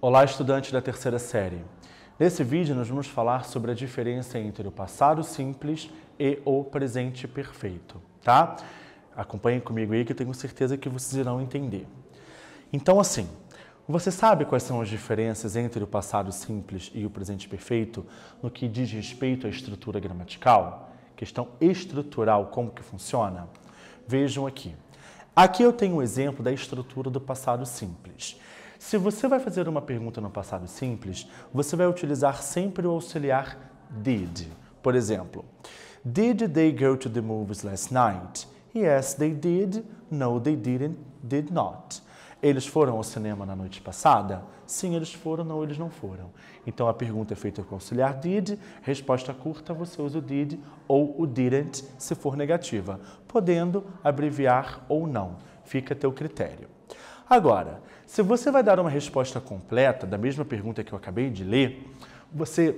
Olá, estudante da terceira série. Nesse vídeo, nós vamos falar sobre a diferença entre o passado simples e o presente perfeito, tá? Acompanhe comigo aí que eu tenho certeza que vocês irão entender. Então, assim, você sabe quais são as diferenças entre o passado simples e o presente perfeito no que diz respeito à estrutura gramatical? Questão estrutural, como que funciona? Vejam aqui. Aqui eu tenho um exemplo da estrutura do passado simples. Se você vai fazer uma pergunta no passado simples, você vai utilizar sempre o auxiliar did. Por exemplo, Did they go to the movies last night? Yes, they did. No, they didn't. Did not. Eles foram ao cinema na noite passada? Sim, eles foram, não, eles não foram. Então a pergunta é feita com o auxiliar did, resposta curta, você usa o did ou o didn't se for negativa, podendo abreviar ou não. Fica a teu critério. Agora, se você vai dar uma resposta completa da mesma pergunta que eu acabei de ler, você,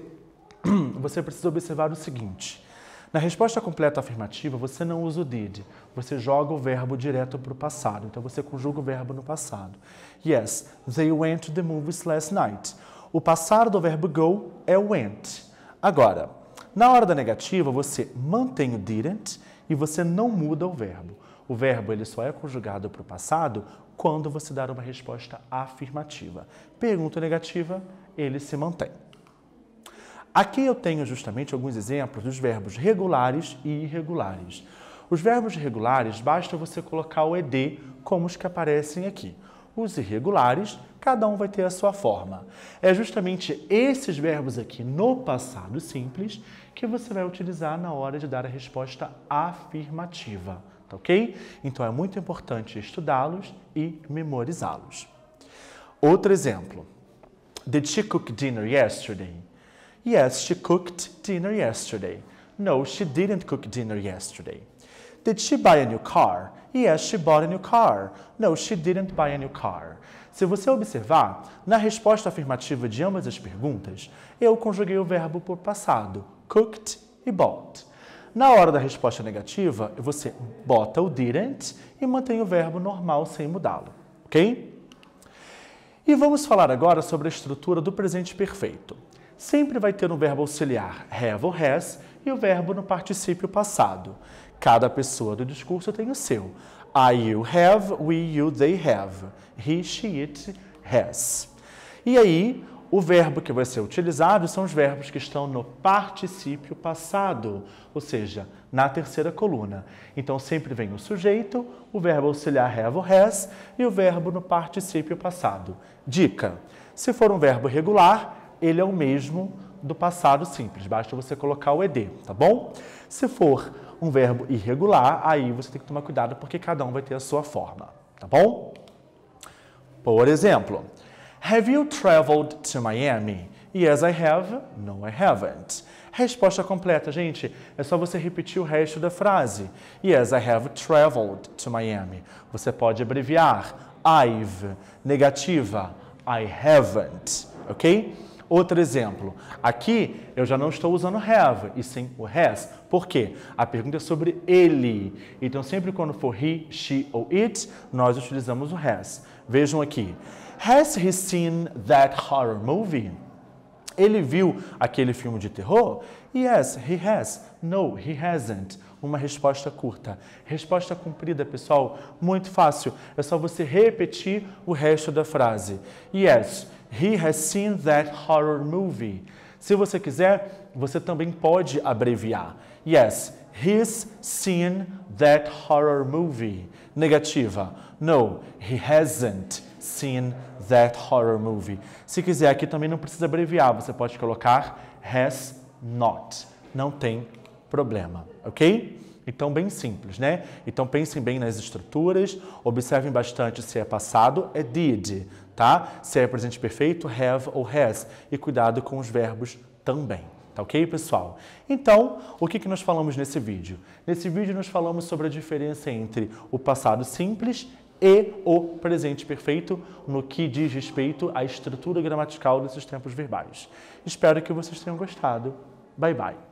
você precisa observar o seguinte. Na resposta completa afirmativa, você não usa o did, você joga o verbo direto para o passado. Então você conjuga o verbo no passado. Yes, they went to the movies last night. O passado do verbo go é went. Agora, na hora da negativa, você mantém o didn't e você não muda o verbo. O verbo ele só é conjugado para o passado quando você dar uma resposta afirmativa. Pergunta negativa, ele se mantém. Aqui eu tenho justamente alguns exemplos dos verbos regulares e irregulares. Os verbos regulares, basta você colocar o ED como os que aparecem aqui. Os irregulares, cada um vai ter a sua forma. É justamente esses verbos aqui no passado simples que você vai utilizar na hora de dar a resposta afirmativa tá ok? Então é muito importante estudá-los e memorizá-los. Outro exemplo. Did she cook dinner yesterday? Yes, she cooked dinner yesterday. No, she didn't cook dinner yesterday. Did she buy a new car? Yes, she bought a new car. No, she didn't buy a new car. Se você observar, na resposta afirmativa de ambas as perguntas, eu conjuguei o verbo por passado, cooked e bought. Na hora da resposta negativa, você bota o didn't e mantém o verbo normal sem mudá-lo, ok? E vamos falar agora sobre a estrutura do presente perfeito. Sempre vai ter um verbo auxiliar have ou has e o verbo no particípio passado. Cada pessoa do discurso tem o seu. I, you have, we, you, they have. He, she, it, has. E aí, o verbo que vai ser utilizado são os verbos que estão no particípio passado, ou seja, na terceira coluna. Então sempre vem o sujeito, o verbo auxiliar have ou has e o verbo no particípio passado. Dica: se for um verbo regular, ele é o mesmo do passado simples, basta você colocar o ed, tá bom? Se for um verbo irregular, aí você tem que tomar cuidado porque cada um vai ter a sua forma, tá bom? Por exemplo, Have you traveled to Miami? Yes, I have. No, I haven't. Resposta completa, gente. É só você repetir o resto da frase. Yes, I have traveled to Miami. Você pode abreviar. I've. Negativa. I haven't. Ok? Outro exemplo, aqui eu já não estou usando have, e sim o has. Por quê? A pergunta é sobre ele. Então, sempre quando for he, she ou it, nós utilizamos o has. Vejam aqui. Has he seen that horror movie? Ele viu aquele filme de terror? Yes, he has. No, he hasn't. Uma resposta curta. Resposta cumprida, pessoal, muito fácil. É só você repetir o resto da frase. Yes, He has seen that horror movie. Se você quiser, você também pode abreviar. Yes, he's seen that horror movie. Negativa. No, he hasn't seen that horror movie. Se quiser, aqui também não precisa abreviar, você pode colocar has not. Não tem problema, ok? Então, bem simples, né? Então, pensem bem nas estruturas, observem bastante se é passado, é did, tá? Se é presente perfeito, have ou has. E cuidado com os verbos também. Tá ok, pessoal? Então, o que, que nós falamos nesse vídeo? Nesse vídeo nós falamos sobre a diferença entre o passado simples e o presente perfeito no que diz respeito à estrutura gramatical desses tempos verbais. Espero que vocês tenham gostado. Bye, bye.